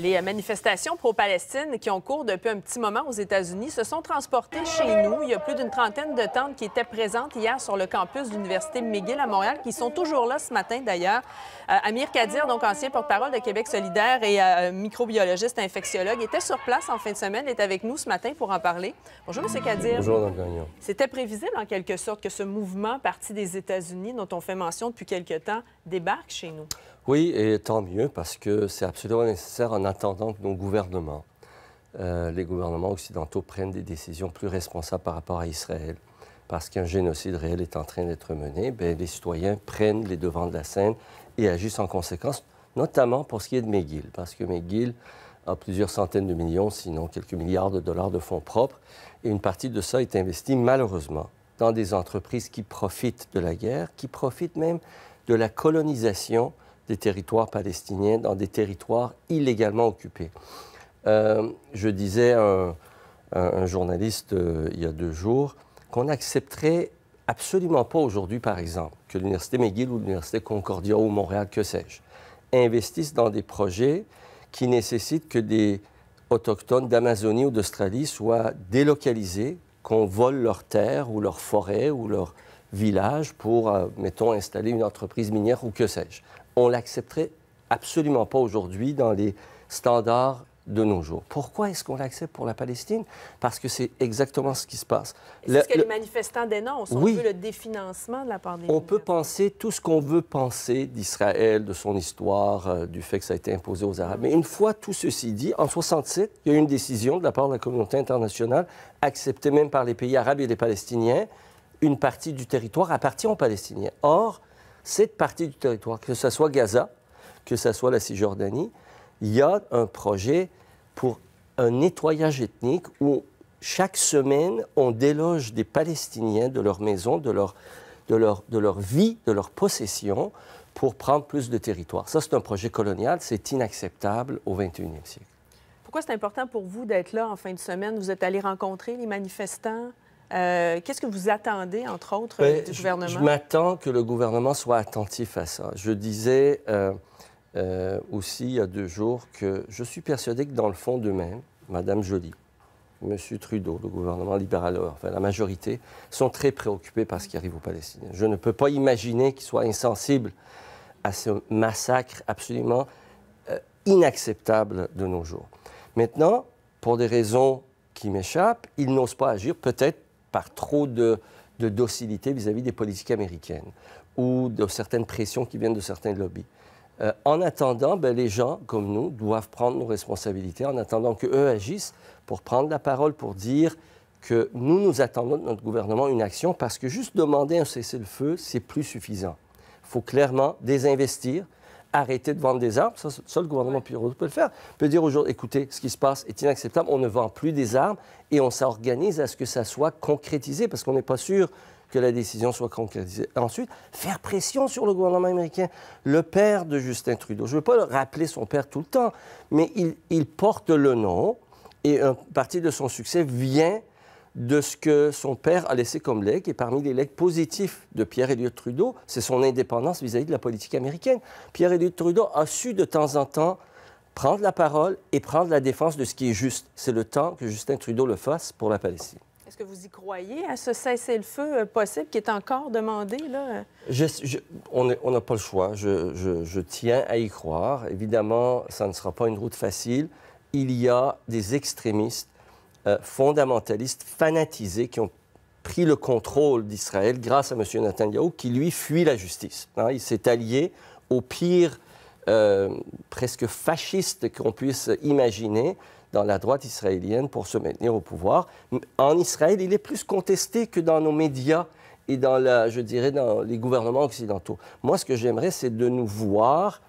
Les manifestations pro-Palestine qui ont cours depuis un petit moment aux États-Unis se sont transportées chez nous. Il y a plus d'une trentaine de tentes qui étaient présentes hier sur le campus de l'Université McGill à Montréal, qui sont toujours là ce matin d'ailleurs. Euh, Amir Kadir, donc ancien porte-parole de Québec solidaire et euh, microbiologiste infectiologue, était sur place en fin de semaine, est avec nous ce matin pour en parler. Bonjour, M. Kadir. Bonjour, Mme Gagnon. C'était prévisible en quelque sorte que ce mouvement parti des États-Unis, dont on fait mention depuis quelque temps, débarque chez nous. Oui, et tant mieux, parce que c'est absolument nécessaire en attendant que nos gouvernements, euh, les gouvernements occidentaux, prennent des décisions plus responsables par rapport à Israël. Parce qu'un génocide réel est en train d'être mené, ben, les citoyens prennent les devants de la scène et agissent en conséquence, notamment pour ce qui est de McGill, parce que McGill a plusieurs centaines de millions, sinon quelques milliards de dollars de fonds propres, et une partie de ça est investie malheureusement dans des entreprises qui profitent de la guerre, qui profitent même de la colonisation des territoires palestiniens, dans des territoires illégalement occupés. Euh, je disais à un, journaliste euh, il y a deux jours qu'on n'accepterait absolument pas aujourd'hui, par exemple, que l'Université McGill ou l'Université Concordia ou Montréal, que sais-je, investissent dans des projets qui nécessitent que des autochtones d'Amazonie ou d'Australie soient délocalisés, qu'on vole leurs terres ou leurs forêts ou leurs villages pour, euh, mettons, installer une entreprise minière ou que sais-je on l'accepterait absolument pas aujourd'hui dans les standards de nos jours. Pourquoi est-ce qu'on l'accepte pour la Palestine? Parce que c'est exactement ce qui se passe. est ce que les manifestants dénoncent. Oui. le définancement de la pandémie. On peut penser tout ce qu'on veut penser d'Israël, de son histoire, euh, du fait que ça a été imposé aux Arabes. Mais une fois tout ceci dit, en 67, il y a eu une décision de la part de la communauté internationale, acceptée même par les pays arabes et les Palestiniens, une partie du territoire appartient aux Palestiniens. Or, cette partie du territoire, que ce soit Gaza, que ce soit la Cisjordanie, il y a un projet pour un nettoyage ethnique où chaque semaine, on déloge des Palestiniens de leur maison, de leur, vie, de leur possession, pour prendre plus de territoire. Ça, c'est un projet colonial, c'est inacceptable au 21e siècle. Pourquoi c'est important pour vous d'être là en fin de semaine? Vous êtes allé rencontrer les manifestants? Euh, qu'est-ce que vous attendez, entre autres, ben, du gouvernement? Je, m'attends que le gouvernement soit attentif à ça. Je disais euh, euh, aussi il y a deux jours que je suis persuadé que dans le fond d'eux-mêmes, Mme Joly, M. Trudeau, le gouvernement libéral, enfin la majorité, sont très préoccupés par ce qui arrive aux Palestiniens. Je ne peux pas imaginer qu'ils soient insensibles à ce massacre absolument inacceptable de nos jours. Maintenant, pour des raisons qui m'échappent, ils n'osent pas agir, peut-être par trop de, docilité vis-à-vis des politiques américaines ou de certaines pressions qui viennent de certains lobbies. Euh, en attendant, ben, les gens comme nous doivent prendre nos responsabilités, en attendant qu'eux agissent pour prendre la parole, pour dire que nous nous attendons de notre gouvernement une action, parce que juste demander un cessez-le-feu, c'est plus suffisant. Il faut clairement désinvestir, arrêter de vendre des armes. Ça, seul le gouvernement peut le faire. peut dire aujourd'hui, écoutez, ce qui se passe est inacceptable, on ne vend plus des armes et on s'organise à ce que ça soit concrétisé parce qu'on n'est pas sûr que la décision soit concrétisée. Ensuite, faire pression sur le gouvernement américain. Le père de Justin Trudeau, je ne veux pas le rappeler son père tout le temps, mais il, porte le nom et une partie de son succès vient de ce que son père a laissé comme legs. Et parmi les legs positifs de Pierre-Éliott Trudeau, c'est son indépendance vis-à-vis de la politique américaine. Pierre-Éliott Trudeau a su de temps en temps prendre la parole et prendre la défense de ce qui est juste. C'est le temps que Justin Trudeau le fasse pour la Palestine. Est-ce que vous y croyez à ce cessez-le-feu euh, possible qui est encore demandé? on n'a pas le choix. je, tiens à y croire. Évidemment, ça ne sera pas une route facile. Il y a des extrémistes euh, fondamentalistes fanatisés qui ont pris le contrôle d'Israël grâce à M. Netanyahu, qui lui fuit la justice. Hein, il s'est allié au pire euh, presque fasciste qu'on puisse imaginer dans la droite israélienne pour se maintenir au pouvoir. En Israël, il est plus contesté que dans nos médias et dans, je dirais, dans les gouvernements occidentaux. Moi, ce que j'aimerais, c'est de nous voir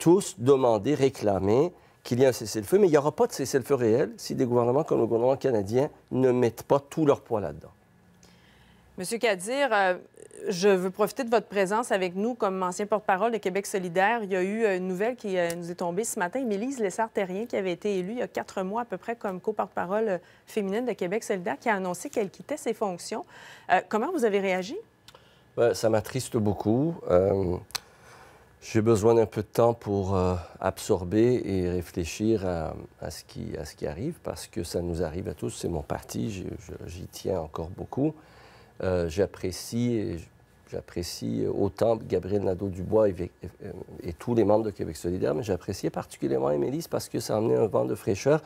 tous demander, réclamer qu'il y a un cessez-le-feu, mais il n'y aura pas de cessez-le-feu réel si des gouvernements comme le gouvernement canadien ne mettent pas tout leur poids là-dedans. Monsieur Kadir, euh, je veux profiter de votre présence avec nous comme ancien porte-parole de Québec solidaire. Il y a eu euh, une nouvelle qui euh, nous est tombée ce matin. Mélise Lessard-Terrien, qui avait été élue il y a quatre mois à peu près comme co-porte-parole féminine de Québec solidaire, qui a annoncé qu'elle quittait ses fonctions. comment vous avez réagi? Ben, ça m'attriste beaucoup. J'ai besoin d'un peu de temps pour euh, absorber et réfléchir à, ce qui, à, ce qui, arrive, parce que ça nous arrive à tous. C'est mon parti, j'y tiens encore beaucoup. Euh, j'apprécie, j'apprécie autant Gabriel Nadeau-Dubois et, euh, et, tous les membres de Québec solidaire, mais j'appréciais particulièrement Émélise parce que ça a amené un vent de fraîcheur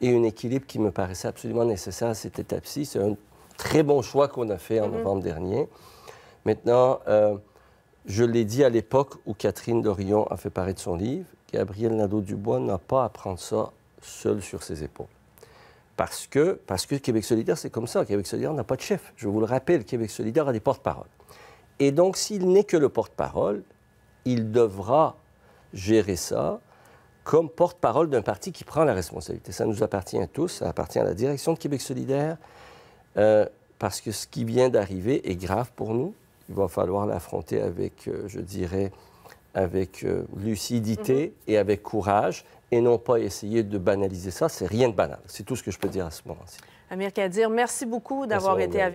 et un équilibre qui me paraissait absolument nécessaire à cette étape-ci. C'est un très bon choix qu'on a fait en mm-hmm. novembre dernier. Maintenant... Je l'ai dit à l'époque où Catherine Dorion a fait paraître son livre, Gabriel Nadeau-Dubois n'a pas à prendre ça seul sur ses épaules. Parce que, parce que Québec solidaire, c'est comme ça. Québec solidaire n'a pas de chef. Je vous le rappelle, Québec solidaire a des porte-paroles. Et donc, s'il n'est que le porte-parole, il devra gérer ça comme porte-parole d'un parti qui prend la responsabilité. Ça nous appartient à tous, ça appartient à la direction de Québec solidaire, euh, parce que ce qui vient d'arriver est grave pour nous, il va falloir l'affronter avec, euh, je dirais, avec euh, lucidité mhm. et avec courage, et non pas essayer de banaliser ça. C'est rien de banal. C'est tout ce que je peux dire à ce moment-ci. Amir Kadir, merci beaucoup d'avoir été avec